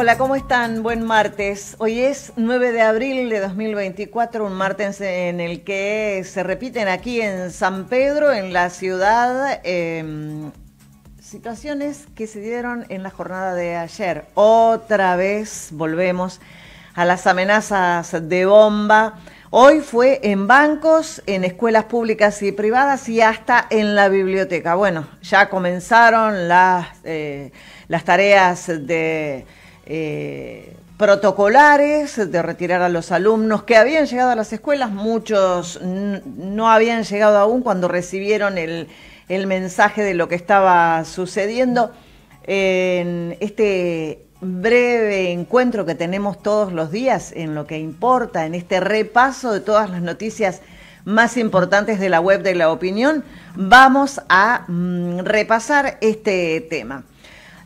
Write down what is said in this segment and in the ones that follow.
Hola, ¿cómo están? Buen martes. Hoy es 9 de abril de 2024, un martes en el que se repiten aquí en San Pedro, en la ciudad, em, situaciones que se dieron en la jornada de ayer. Otra vez volvemos a las amenazas de bomba. Hoy fue en bancos, en escuelas públicas y privadas y hasta en la biblioteca. Bueno, ya comenzaron las, eh, las tareas de eh, protocolares de retirar a los alumnos que habían llegado a las escuelas, muchos no habían llegado aún cuando recibieron el, mensaje de lo que estaba sucediendo. En este breve encuentro que tenemos todos los días en lo que importa, en este repaso de todas las noticias más importantes de la web de la opinión, vamos a mm, repasar este tema.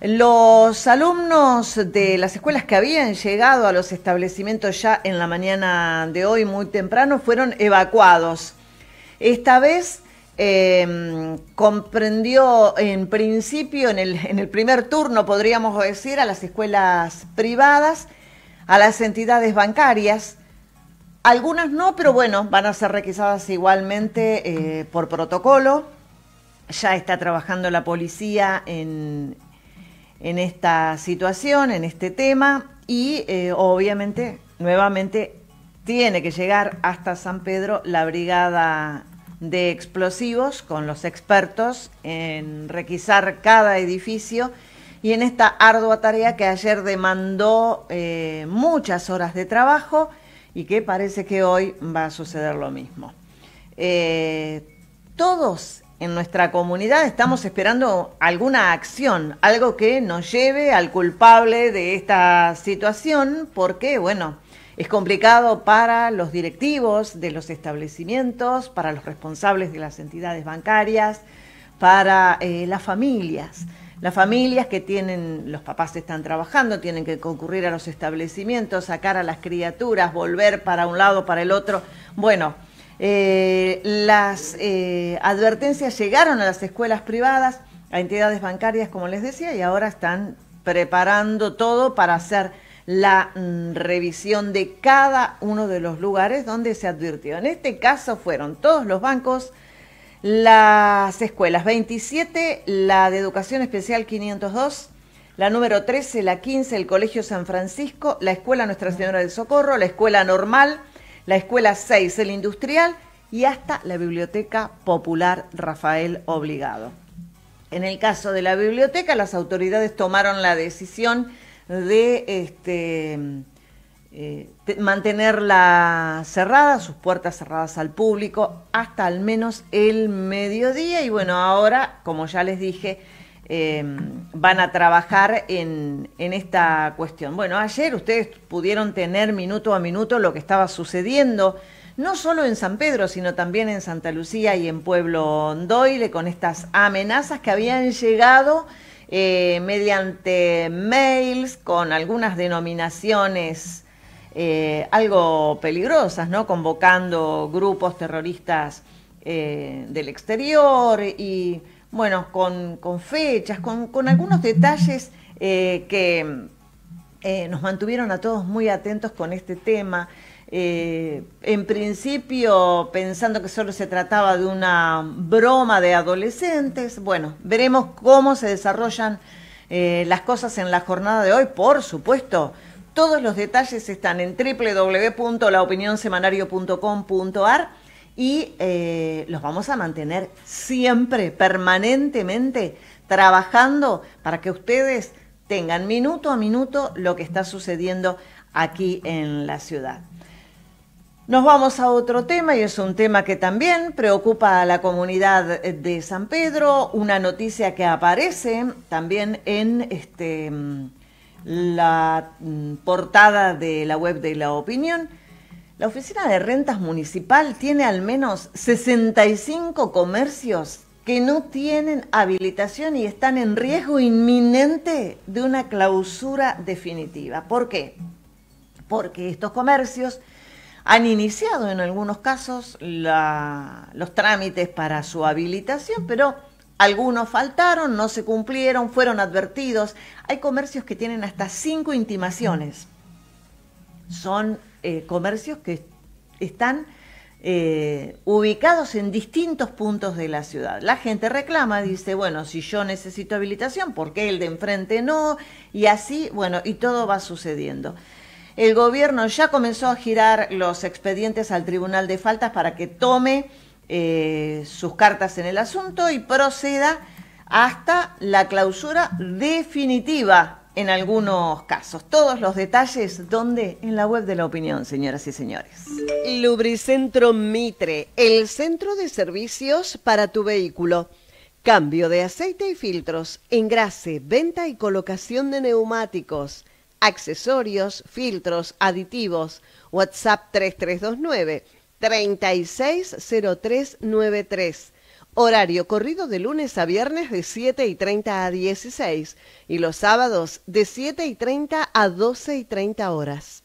Los alumnos de las escuelas que habían llegado a los establecimientos ya en la mañana de hoy muy temprano fueron evacuados. Esta vez em, comprendió en principio, en el, primer turno podríamos decir, a las escuelas privadas, a las entidades bancarias, algunas no, pero bueno, van a ser requisadas igualmente eh, por protocolo. Ya está trabajando la policía en, en esta situación, en este tema, y eh, obviamente nuevamente tiene que llegar hasta San Pedro la brigada de explosivos con los expertos en requisar cada edificio y en esta ardua tarea que ayer demandó eh, muchas horas de trabajo y que parece que hoy va a suceder lo mismo. Eh, todos en nuestra comunidad estamos esperando alguna acción, algo que nos lleve al culpable de esta situación, porque, bueno, es complicado para los directivos de los establecimientos, para los responsables de las entidades bancarias, para eh, las familias. Las familias que tienen, los papás están trabajando, tienen que concurrir a los establecimientos, sacar a las criaturas, volver para un lado, para el otro. Bueno, eh, las eh, advertencias llegaron a las escuelas privadas, a entidades bancarias, como les decía, y ahora están preparando todo para hacer la mm, revisión de cada uno de los lugares donde se advirtió. En este caso fueron todos los bancos, las escuelas 27, la de educación especial 502, la número 13, la 15, el Colegio San Francisco, la Escuela Nuestra Señora del Socorro, la Escuela Normal, la Escuela 6, el Industrial y hasta la Biblioteca Popular Rafael Obligado. En el caso de la biblioteca, las autoridades tomaron la decisión de este, eh, mantenerla cerrada, sus puertas cerradas al público, hasta al menos el mediodía. Y bueno, ahora, como ya les dije, Em, van a trabajar en, esta cuestión. Bueno, ayer ustedes pudieron tener minuto a minuto lo que estaba sucediendo, no solo en San Pedro, sino también en Santa Lucía y en Pueblo Doyle, con estas amenazas que habían llegado eh, mediante mails con algunas denominaciones eh, algo peligrosas, ¿no? Convocando grupos terroristas eh, del exterior y bueno, con, fechas, con, algunos detalles eh, que eh, nos mantuvieron a todos muy atentos con este tema. Eh, en principio, pensando que solo se trataba de una broma de adolescentes, bueno, veremos cómo se desarrollan las cosas en la jornada de hoy, por supuesto. Todos los detalles están en www.laopinionsemanario.com.ar y eh, los vamos a mantener siempre, permanentemente, trabajando para que ustedes tengan minuto a minuto lo que está sucediendo aquí en la ciudad. Nos vamos a otro tema y es un tema que también preocupa a la comunidad de San Pedro, una noticia que aparece también en este, mm, la mm, portada de la web de la opinión la Oficina de Rentas Municipal tiene al menos 65 comercios que no tienen habilitación y están en riesgo inminente de una clausura definitiva. ¿Por qué? Porque estos comercios han iniciado en algunos casos los trámites para su habilitación, pero algunos faltaron, no se cumplieron, fueron advertidos. Hay comercios que tienen hasta cinco intimaciones. Son eh, comercios que están eh, ubicados en distintos puntos de la ciudad. La gente reclama, dice, bueno, si yo necesito habilitación, ¿por qué el de enfrente no? Y así, bueno, y todo va sucediendo. El gobierno ya comenzó a girar los expedientes al Tribunal de Faltas para que tome eh, sus cartas en el asunto y proceda hasta la clausura definitiva en algunos casos. Todos los detalles, ¿dónde? En la web de la opinión, señoras y señores. Lubricentro Mitre, el centro de servicios para tu vehículo. Cambio de aceite y filtros, engrase, venta y colocación de neumáticos, accesorios, filtros, aditivos. WhatsApp 3329 360393. Horario corrido de lunes a viernes de 7 y 30 a 16 y los sábados de 7 y 30 a 12 y 30 horas.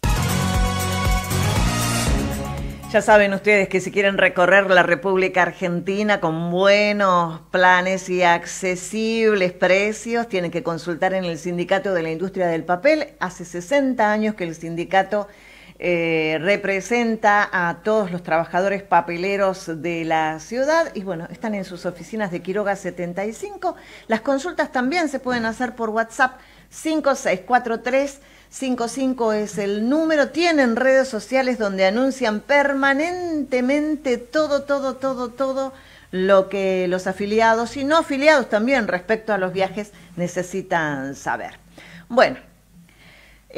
Ya saben ustedes que si quieren recorrer la República Argentina con buenos planes y accesibles precios, tienen que consultar en el Sindicato de la Industria del Papel. Hace 60 años que el sindicato eh, representa a todos los trabajadores papeleros de la ciudad y bueno, están en sus oficinas de Quiroga 75. Las consultas también se pueden hacer por WhatsApp 5643. 55 es el número. Tienen redes sociales donde anuncian permanentemente todo, todo, todo, todo lo que los afiliados y no afiliados también respecto a los viajes necesitan saber. Bueno,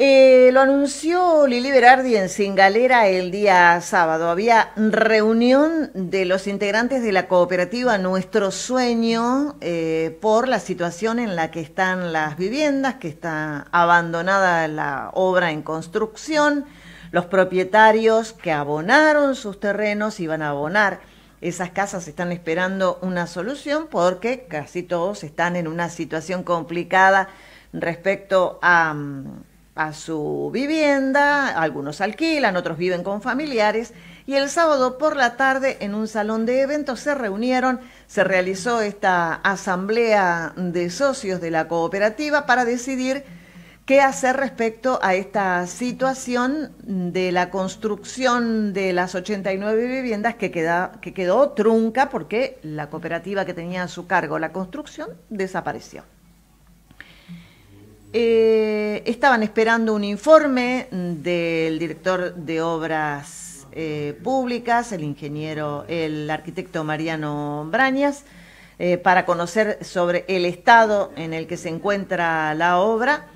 eh, lo anunció Lili Berardi en Singalera el día sábado. Había reunión de los integrantes de la cooperativa Nuestro Sueño eh, por la situación en la que están las viviendas, que está abandonada la obra en construcción. Los propietarios que abonaron sus terrenos iban a abonar esas casas están esperando una solución porque casi todos están en una situación complicada respecto a, mm, a su vivienda, algunos alquilan, otros viven con familiares, y el sábado por la tarde en un salón de eventos se reunieron, se realizó esta asamblea de socios de la cooperativa para decidir qué hacer respecto a esta situación de la construcción de las 89 viviendas que, queda, que quedó trunca porque la cooperativa que tenía a su cargo la construcción desapareció. Eh, estaban esperando un informe del director de obras eh, públicas, el ingeniero, el arquitecto Mariano Brañas, eh, para conocer sobre el estado en el que se encuentra la obra.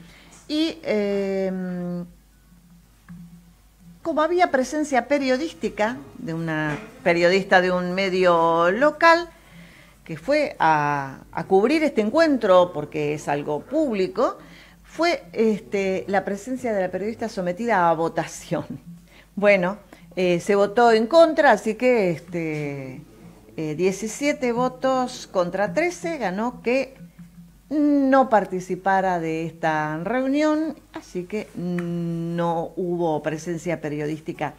Y em, como había presencia periodística de una periodista de un medio local, que fue a cubrir este encuentro porque es algo público, fue este, la presencia de la periodista sometida a votación. Bueno, eh, se votó en contra, así que este, 17 eh, votos contra 13 ganó que no participara de esta reunión, así que no hubo presencia periodística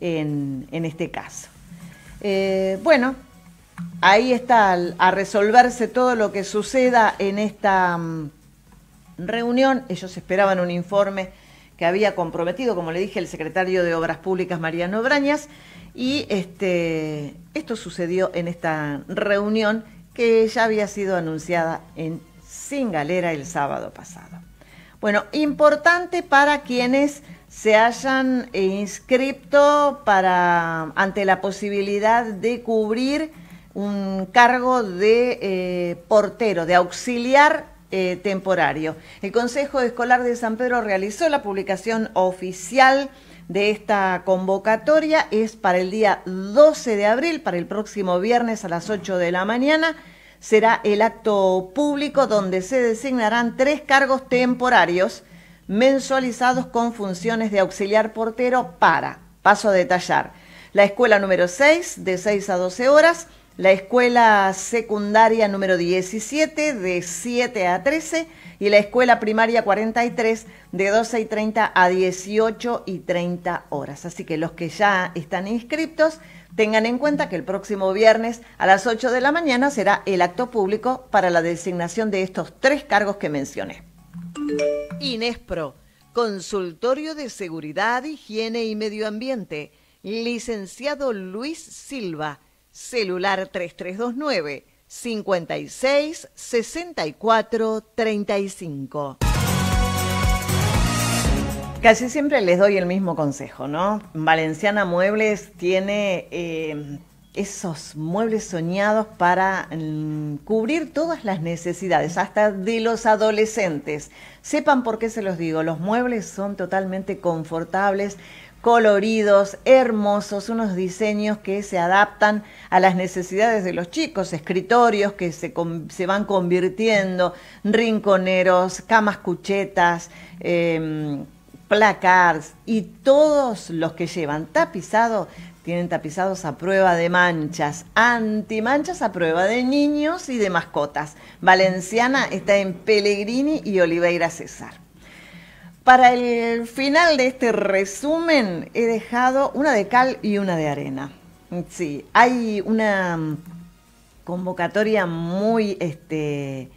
en, este caso. Eh, bueno, ahí está a resolverse todo lo que suceda en esta mm, reunión. Ellos esperaban un informe que había comprometido, como le dije, el secretario de Obras Públicas, Mariano Brañas, y este, esto sucedió en esta reunión que ya había sido anunciada en Singalera el sábado pasado. Bueno, importante para quienes se hayan inscrito para, ante la posibilidad de cubrir un cargo de eh, portero, de auxiliar eh, temporario. El Consejo Escolar de San Pedro realizó la publicación oficial de esta convocatoria. Es para el día 12 de abril, para el próximo viernes a las 8 de la mañana. Será el acto público donde se designarán tres cargos temporarios mensualizados con funciones de auxiliar portero para, paso a detallar, la escuela número 6 de 6 a 12 horas, la escuela secundaria número 17 de 7 a 13 y la escuela primaria 43 de 12 y 30 a 18 y 30 horas. Así que los que ya están inscritos, tengan en cuenta que el próximo viernes a las 8 de la mañana será el acto público para la designación de estos tres cargos que mencioné. Inespro, Consultorio de Seguridad, Higiene y Medio Ambiente, licenciado Luis Silva celular 3329 56 64 35. Casi siempre les doy el mismo consejo, ¿no? Valenciana Muebles tiene eh, esos muebles soñados para mm, cubrir todas las necesidades, hasta de los adolescentes. Sepan por qué se los digo, los muebles son totalmente confortables coloridos, hermosos, unos diseños que se adaptan a las necesidades de los chicos, escritorios que se, van convirtiendo, rinconeros, camas cuchetas, em, placards y todos los que llevan tapizado tienen tapizados a prueba de manchas, antimanchas a prueba de niños y de mascotas. Valenciana está en Pellegrini y Oliveira César. Para el final de este resumen he dejado una de cal y una de arena. Sí, hay una mm, convocatoria muy, este,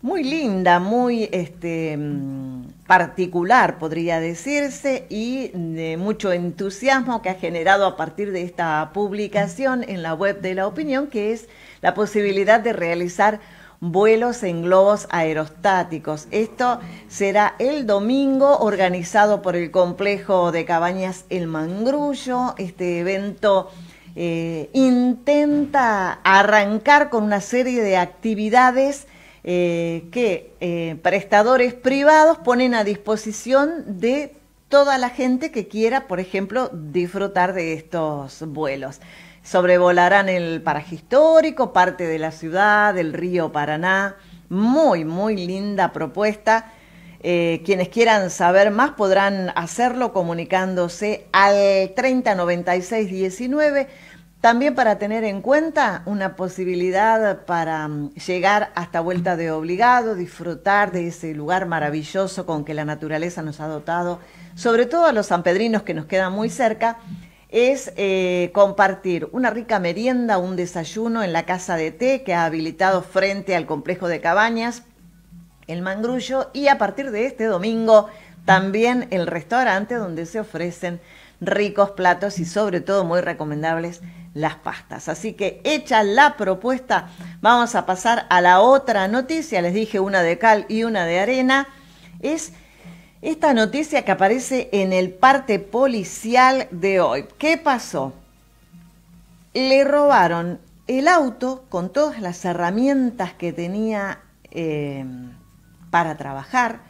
muy linda, muy este, mm, particular, podría decirse, y de mucho entusiasmo que ha generado a partir de esta publicación en la web de la opinión, que es la posibilidad de realizar vuelos en globos aerostáticos. Esto será el domingo organizado por el complejo de cabañas El Mangrullo. Este evento eh, intenta arrancar con una serie de actividades eh, que eh, prestadores privados ponen a disposición de toda la gente que quiera, por ejemplo, disfrutar de estos vuelos. Sobrevolarán el paraje histórico, parte de la ciudad, del río Paraná. Muy, muy linda propuesta. Eh, quienes quieran saber más podrán hacerlo comunicándose al 309619. También para tener en cuenta una posibilidad para mm, llegar hasta Vuelta de Obligado, disfrutar de ese lugar maravilloso con que la naturaleza nos ha dotado, sobre todo a los sanpedrinos que nos quedan muy cerca es eh, compartir una rica merienda, un desayuno en la casa de té que ha habilitado frente al complejo de cabañas, el mangrullo, y a partir de este domingo también el restaurante donde se ofrecen ricos platos y sobre todo muy recomendables las pastas. Así que hecha la propuesta, vamos a pasar a la otra noticia. Les dije una de cal y una de arena. Es esta noticia que aparece en el parte policial de hoy. ¿Qué pasó? Le robaron el auto con todas las herramientas que tenía em, para trabajar.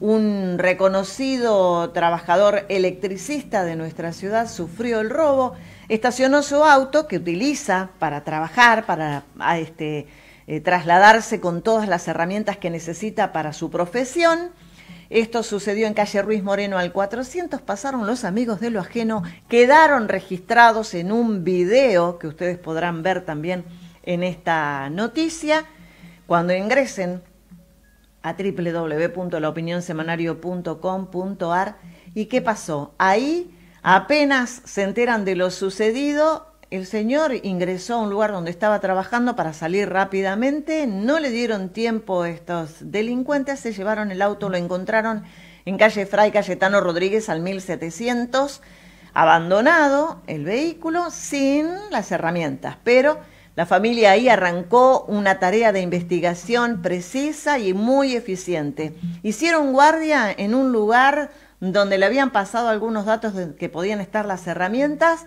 Un reconocido trabajador electricista de nuestra ciudad sufrió el robo, estacionó su auto que utiliza para trabajar, para este, eh, trasladarse con todas las herramientas que necesita para su profesión esto sucedió en calle Ruiz Moreno al 400, pasaron los amigos de lo ajeno, quedaron registrados en un video que ustedes podrán ver también en esta noticia. Cuando ingresen a www.laopinionsemanario.com.ar y qué pasó. Ahí apenas se enteran de lo sucedido, el señor ingresó a un lugar donde estaba trabajando para salir rápidamente, no le dieron tiempo estos delincuentes, se llevaron el auto, lo encontraron en calle Fray Cayetano Rodríguez al 1700, abandonado el vehículo sin las herramientas, pero la familia ahí arrancó una tarea de investigación precisa y muy eficiente. Hicieron guardia en un lugar donde le habían pasado algunos datos de que podían estar las herramientas,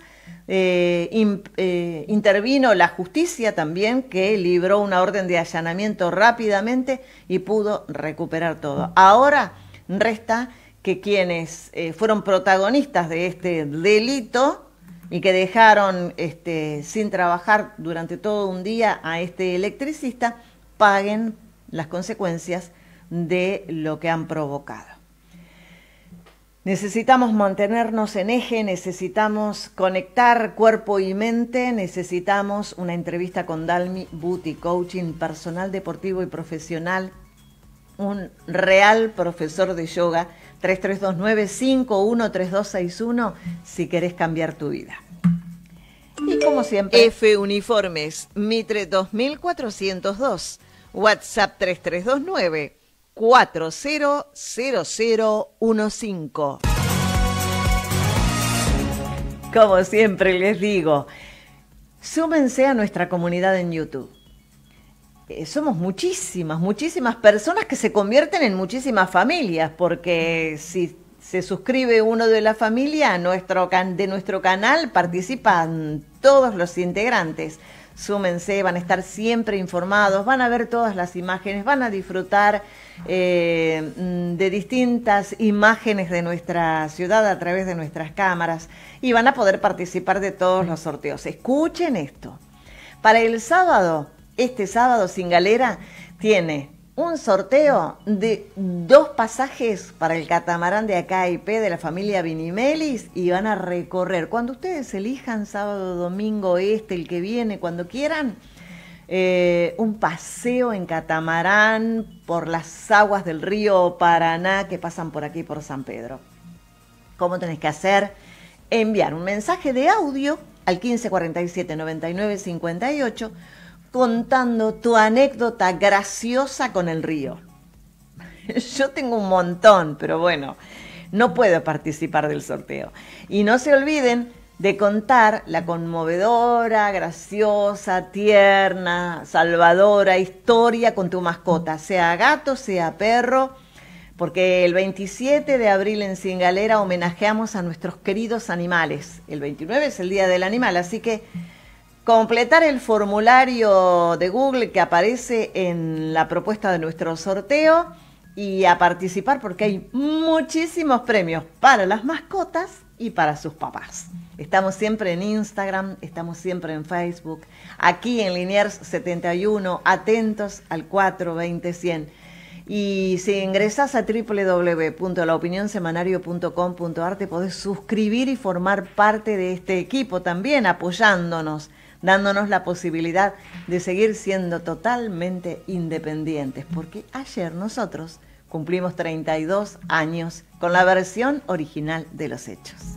eh, eh, intervino la justicia también, que libró una orden de allanamiento rápidamente y pudo recuperar todo. Ahora resta que quienes eh, fueron protagonistas de este delito y que dejaron este, sin trabajar durante todo un día a este electricista, paguen las consecuencias de lo que han provocado. Necesitamos mantenernos en eje, necesitamos conectar cuerpo y mente, necesitamos una entrevista con Dalmi booty coaching personal deportivo y profesional, un real profesor de yoga, 3329-513261, si querés cambiar tu vida. Y como siempre... F Uniformes, Mitre 2402, WhatsApp 3329. 400015. Como siempre les digo, súmense a nuestra comunidad en YouTube. Eh, somos muchísimas, muchísimas personas que se convierten en muchísimas familias, porque si se suscribe uno de la familia nuestro can de nuestro canal, participan todos los integrantes súmense, van a estar siempre informados, van a ver todas las imágenes, van a disfrutar eh, mm, de distintas imágenes de nuestra ciudad a través de nuestras cámaras y van a poder participar de todos los sorteos. Escuchen esto. Para el sábado, este sábado sin galera tiene un sorteo de dos pasajes para el catamarán de AKIP de la familia Vinimelis y van a recorrer. Cuando ustedes elijan sábado, domingo, este, el que viene, cuando quieran, eh, un paseo en catamarán por las aguas del río Paraná que pasan por aquí, por San Pedro. ¿Cómo tenés que hacer? Enviar un mensaje de audio al 1547 99 contando tu anécdota graciosa con el río. Yo tengo un montón, pero bueno, no puedo participar del sorteo. Y no se olviden de contar la conmovedora, graciosa, tierna, salvadora historia con tu mascota, sea gato, sea perro, porque el 27 de abril en Singalera homenajeamos a nuestros queridos animales. El 29 es el Día del Animal, así que completar el formulario de Google que aparece en la propuesta de nuestro sorteo y a participar porque hay muchísimos premios para las mascotas y para sus papás. Estamos siempre en Instagram, estamos siempre en Facebook, aquí en Liniers 71, atentos al 420 Y si ingresas a www.laopinionsemanario.com.ar te podés suscribir y formar parte de este equipo también, apoyándonos, dándonos la posibilidad de seguir siendo totalmente independientes, porque ayer nosotros cumplimos 32 años con la versión original de los hechos.